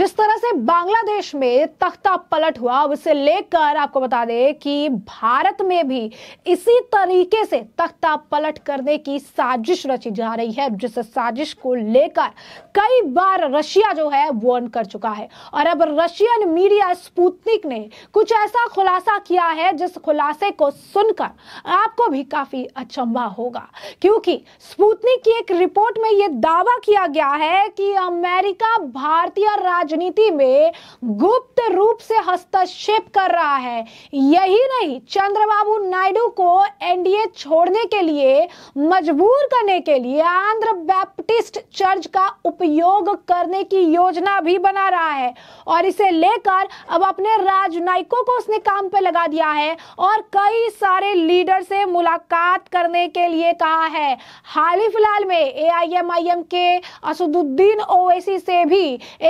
जिस तरह से बांग्लादेश में तख्ता पलट हुआ उसे लेकर आपको बता दें कि भारत में भी इसी तरीके से तख्ता पलट करने की साजिश रची जा रही है जिस साजिश को लेकर कई बार रशिया जो है वॉर्न कर चुका है और अब रशियन मीडिया स्पूतनिक ने कुछ ऐसा खुलासा किया है जिस खुलासे को सुनकर आपको भी काफी अचंभा होगा क्योंकि स्पूतनिक की एक रिपोर्ट में यह दावा किया गया है कि अमेरिका भारतीय राजनीति में गुप्त रूप से हस्तक्षेप कर रहा है यही नहीं चंद्रबाबू नायडू को एनडीए छोड़ने के लिए मजबूर करने के लिए आंध्र बैप्टिस्ट चर्च का उपयोग करने की योजना भी बना रहा है और इसे लेकर अब अपने राजनयिकों को उसने काम पे लगा दिया है और कई सारे लीडर से मुलाकात करने के लिए कहा है हाल ही फिलहाल में एआईएमआईएम के असदुद्दीन ओवैसी से भी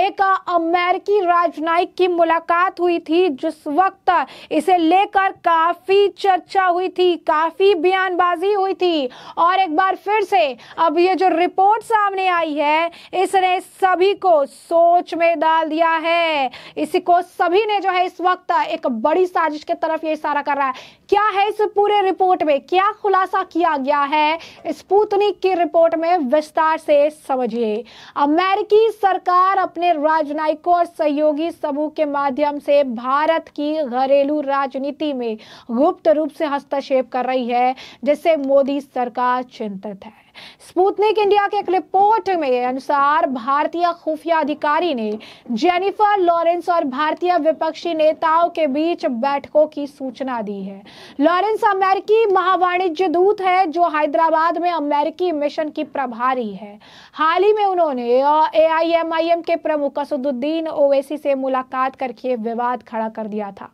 एक अमेरिकी राजनयिक की मुलाकात हुई थी जिस वक्त इसे लेकर काफी चर्चा हुई थी काफी बयानबाजी हुई थी और एक बार फिर से अब ये जो रिपोर्ट सामने आई है इसने सभी को सोच में डाल दिया है इसी को सभी ने जो है इस वक्त एक बड़ी साजिश की तरफ ये इशारा कर रहा है क्या है इस पूरे रिपोर्ट में क्या खुलासा किया गया है स्पूतनिक की रिपोर्ट में विस्तार से समझिए अमेरिकी सरकार अपने राजनयिकों और सहयोगी समूह के माध्यम से भारत की घरेलू राजनीति में गुप्त रूप से हस्तक्षेप कर रही है जिससे मोदी सरकार चिंतित है स्पूतनिक इंडिया के एक रिपोर्ट में अनुसार भारतीय खुफिया अधिकारी ने जेनिफर लॉरेंस और भारतीय विपक्षी नेताओं के बीच बैठकों की सूचना दी है लॉरेंस अमेरिकी महावाणिज्य दूत है जो हैदराबाद में अमेरिकी मिशन की प्रभारी है हाल ही में उन्होंने ए के प्रमुख असदुद्दीन ओवैसी से मुलाकात करके विवाद खड़ा कर दिया था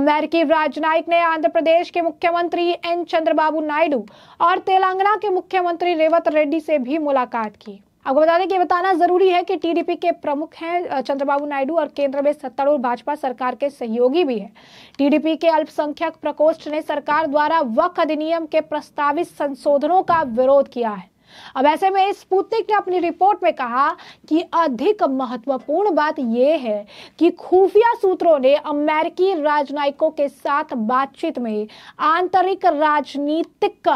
अमेरिकी राजनायक ने आंध्र प्रदेश के मुख्यमंत्री एन चंद्रबाबू नायडू और तेलंगाना के मुख्यमंत्री रेवत रेड्डी से भी मुलाकात की आपको बता दें कि बताना जरूरी है कि टीडीपी के प्रमुख हैं चंद्रबाबू नायडू और केंद्र में सत्तारूढ़ भाजपा सरकार के सहयोगी भी हैं टीडीपी के अल्पसंख्यक प्रकोष्ठ ने सरकार द्वारा वक्फ अधिनियम के प्रस्तावित संशोधनों का विरोध किया है अब ऐसे में स्पुतनिक ने अपनी रिपोर्ट में कहा कि अधिक महत्वपूर्ण बात यह है कि खुफिया सूत्रों ने अमेरिकी राजनयिकों के साथ बातचीत में आंतरिक राजनीतिक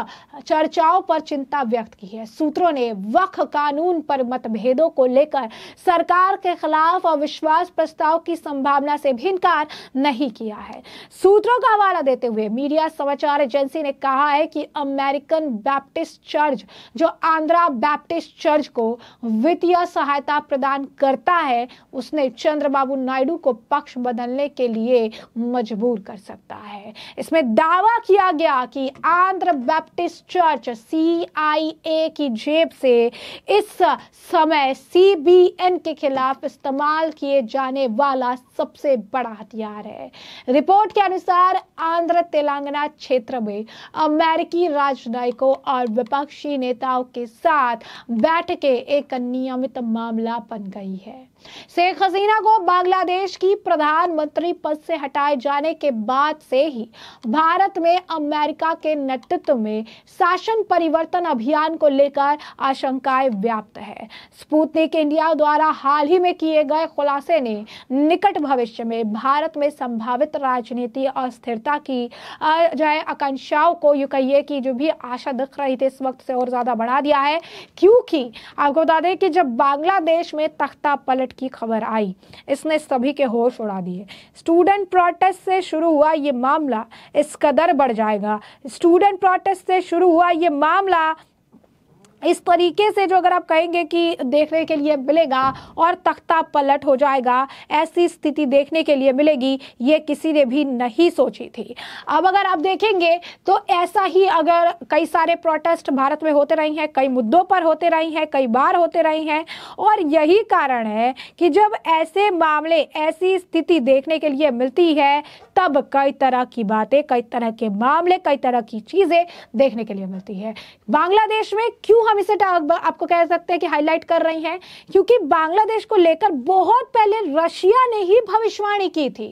चर्चाओं पर चिंता व्यक्त की है सूत्रों ने वक्फ कानून पर मतभेदों को लेकर सरकार के खिलाफ अविश्वास प्रस्ताव की संभावना से भी इनकार नहीं किया है सूत्रों का हवाला देते हुए मीडिया समाचार एजेंसी ने कहा है कि अमेरिकन बैप्टिस्ट चर्च जो आंध्रा बैप्टिस्ट चर्च को वित्तीय सहायता प्रदान करता है उसने चंद्रबाबू नायडू को पक्ष बदलने के लिए मजबूर कर सकता है इसमें दावा किया गया कि आंध्र बैप्टिस्ट चर्च सी की जेब से इस समय सी के खिलाफ इस्तेमाल किए जाने वाला सबसे बड़ा हथियार है रिपोर्ट के अनुसार आंध्र तेलंगाना क्षेत्र में अमेरिकी राजनयिकों और विपक्षी नेताओं के साथ बैठ के एक नियमित मामला बन गई है शेख हसीना को बांग्लादेश की प्रधानमंत्री पद से हटाए जाने के बाद से ही भारत में अमेरिका के नेतृत्व में शासन परिवर्तन अभियान को लेकर आशंकाएं व्याप्त है स्पूतनिक इंडिया द्वारा हाल ही में किए गए खुलासे ने निकट भविष्य में भारत में संभावित राजनीति अस्थिरता की जो है आकांक्षाओं को यू कहिए कि जो भी आशा दिख रही थी इस वक्त से और ज़्यादा बढ़ा दिया है क्योंकि आपको बता दें कि जब बांग्लादेश में तख्ता पलट की खबर आई इसने सभी के होश उड़ा दिए स्टूडेंट प्रोटेस्ट से शुरू हुआ ये मामला इस कदर बढ़ जाएगा स्टूडेंट प्रोटेस्ट से शुरू हुआ ये मामला इस तरीके से जो अगर आप कहेंगे कि देखने के लिए मिलेगा और तख्ता पलट हो जाएगा ऐसी स्थिति देखने के लिए मिलेगी ये किसी ने भी नहीं सोची थी अब अगर आप देखेंगे तो ऐसा ही अगर कई सारे प्रोटेस्ट भारत में होते रही हैं कई मुद्दों पर होते रही हैं कई बार होते रही हैं और यही कारण है कि जब ऐसे मामले ऐसी स्थिति देखने के लिए मिलती है तब कई तरह की बातें कई तरह के मामले कई तरह की चीज़ें देखने के लिए मिलती है बांग्लादेश में क्यों हम इसे आपको कह सकते हैं कि हाईलाइट कर रही हैं क्योंकि बांग्लादेश को लेकर बहुत पहले रशिया ने ही भविष्यवाणी की थी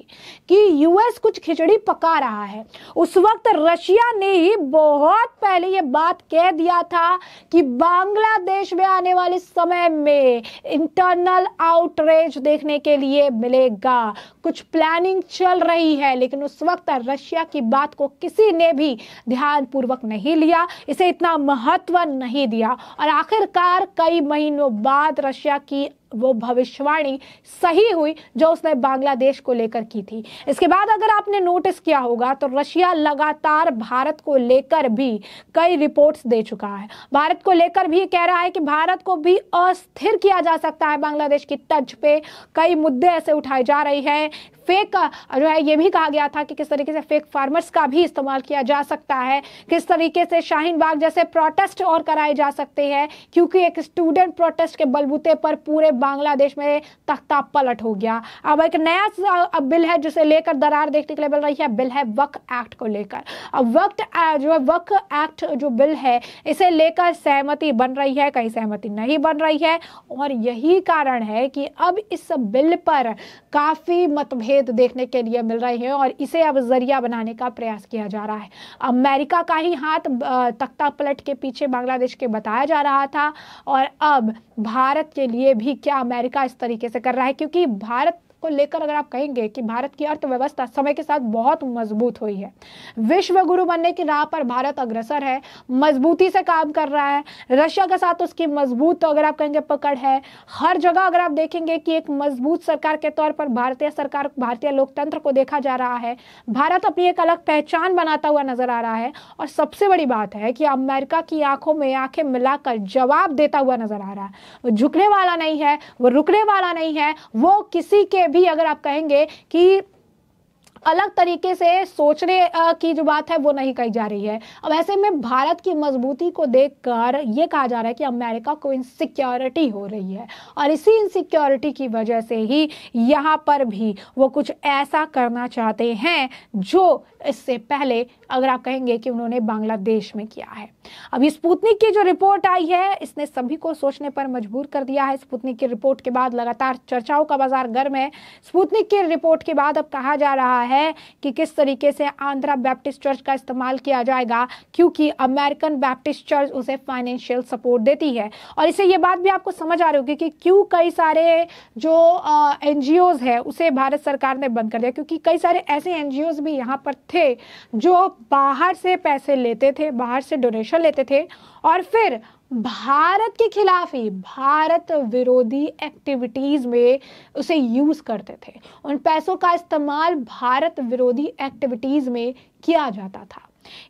कि यूएस कुछ खिचड़ी पका रहा है उस वक्त रशिया ने ही बहुत पहले ये बात कह दिया था कि बांग्लादेश में आने वाले समय में इंटरनल आउटरेज देखने के लिए मिलेगा कुछ प्लानिंग चल रही है लेकिन उस वक्त रशिया की बात को किसी ने भी ध्यानपूर्वक नहीं लिया इसे इतना महत्व नहीं दिया और आखिरकार कई महीनों बाद रशिया की वो भविष्यवाणी सही हुई जो उसने बांग्लादेश को लेकर की थी इसके बाद अगर आपने नोटिस किया होगा तो रशिया लगातार भारत को लेकर भी कई रिपोर्ट्स दे चुका है भारत को लेकर भी कह रहा है कि भारत को भी अस्थिर किया जा सकता है बांग्लादेश की तज पे कई मुद्दे ऐसे उठाए जा रहे हैं फेक जो है ये भी कहा गया था कि किस तरीके से फेक फार्मर्स का भी इस्तेमाल किया जा सकता है किस तरीके से शाहीन बाग जैसे प्रोटेस्ट और कराए जा सकते हैं क्योंकि एक स्टूडेंट प्रोटेस्ट के बलबूते पर पूरे बांग्लादेश में तख्ता पलट हो गया अब एक नया बिल है जिसे लेकर दरार देखने के लिए मिल रही है बिल है वक्त एक्ट को लेकर अब वक्त जो है वक्फ एक्ट जो बिल है इसे लेकर सहमति बन रही है कहीं सहमति नहीं बन रही है और यही कारण है कि अब इस बिल पर काफ़ी मतभेद देखने के लिए मिल रहे हैं और इसे अब जरिया बनाने का प्रयास किया जा रहा है अमेरिका का ही हाथ तख्ता पलट के पीछे बांग्लादेश के बताया जा रहा था और अब भारत के लिए भी क्या अमेरिका इस तरीके से कर रहा है क्योंकि भारत को लेकर अगर आप कहेंगे कि भारत की अर्थव्यवस्था समय के साथ बहुत मजबूत हुई है विश्व गुरु बनने की राह पर भारत अग्रसर है मजबूती से काम कर रहा है रशिया के साथ उसकी मजबूत तो अगर आप कहेंगे पकड़ है हर जगह अगर आप देखेंगे कि एक मजबूत सरकार के तौर पर भारतीय सरकार भारतीय लोकतंत्र को देखा जा रहा है भारत अपनी एक अलग पहचान बनाता हुआ नजर आ रहा है और सबसे बड़ी बात है कि अमेरिका की आंखों में आंखें मिलाकर जवाब देता हुआ नजर आ रहा है वो झुकने वाला नहीं है वो रुकने वाला नहीं है वो किसी के भी अगर आप कहेंगे कि अलग तरीके से सोचने की जो बात है वो नहीं कही जा रही है अब ऐसे में भारत की मजबूती को देखकर ये कहा जा रहा है कि अमेरिका को इनसिक्योरिटी हो रही है और इसी इनसिक्योरिटी की वजह से ही यहाँ पर भी वो कुछ ऐसा करना चाहते हैं जो इससे पहले अगर आप कहेंगे कि उन्होंने बांग्लादेश में किया है अब स्पुतनिक की जो रिपोर्ट आई है इसने सभी को सोचने पर मजबूर कर दिया है स्पुतनिक की रिपोर्ट के बाद लगातार चर्चाओं का बाजार गर्म है स्पुतनिक की रिपोर्ट के बाद अब कहा जा रहा है है कि किस तरीके से आंध्रा बैप्टिस्ट चर्च का इस्तेमाल किया जाएगा क्योंकि अमेरिकन बैप्टिस्ट चर्च उसे फाइनेंशियल सपोर्ट देती है और इससे ये बात भी आपको समझ आ रही होगी कि क्यों कई सारे जो एन जी है उसे भारत सरकार ने बंद कर दिया क्योंकि कई सारे ऐसे एन भी यहाँ पर थे जो बाहर से पैसे लेते थे बाहर से डोनेशन लेते थे और फिर भारत के खिलाफ ही भारत विरोधी एक्टिविटीज़ में उसे यूज़ करते थे उन पैसों का इस्तेमाल भारत विरोधी एक्टिविटीज़ में किया जाता था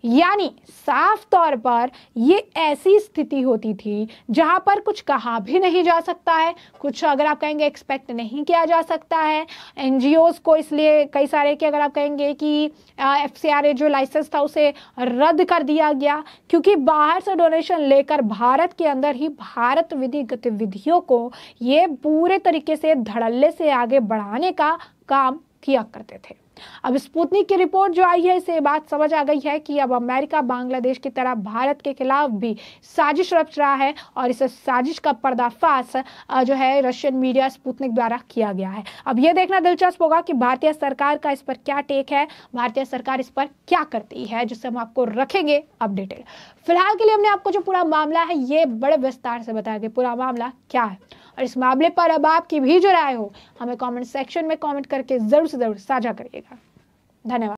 यानी साफ तौर पर ये ऐसी स्थिति होती थी जहां पर कुछ कहा भी नहीं जा सकता है कुछ अगर आप कहेंगे एक्सपेक्ट नहीं किया जा सकता है एन को इसलिए कई सारे के अगर आप कहेंगे कि एफ जो लाइसेंस था उसे रद्द कर दिया गया क्योंकि बाहर से डोनेशन लेकर भारत के अंदर ही भारत विधि गतिविधियों को ये पूरे तरीके से धड़ल्ले से आगे बढ़ाने का काम किया करते थे अब स्पुतनिक की रिपोर्ट जो आई है इसे बात समझ आ गई है कि अब अमेरिका बांग्लादेश की तरह भारत के खिलाफ भी साजिश रच रहा है और इस साजिश का पर्दाफाश जो है रशियन मीडिया स्पुतनिक द्वारा किया गया है अब यह देखना दिलचस्प होगा कि भारतीय सरकार का इस पर क्या टेक है भारतीय सरकार इस पर क्या करती है जिससे हम आपको रखेंगे अपडेटेड फिलहाल के लिए हमने आपको जो पूरा मामला है ये बड़े विस्तार से बताया गया पूरा मामला क्या है और इस मामले पर अब आपकी भी जो राय हो हमें कॉमेंट सेक्शन में कॉमेंट करके ज़रूर से ज़रूर साझा करिएगा धन्यवाद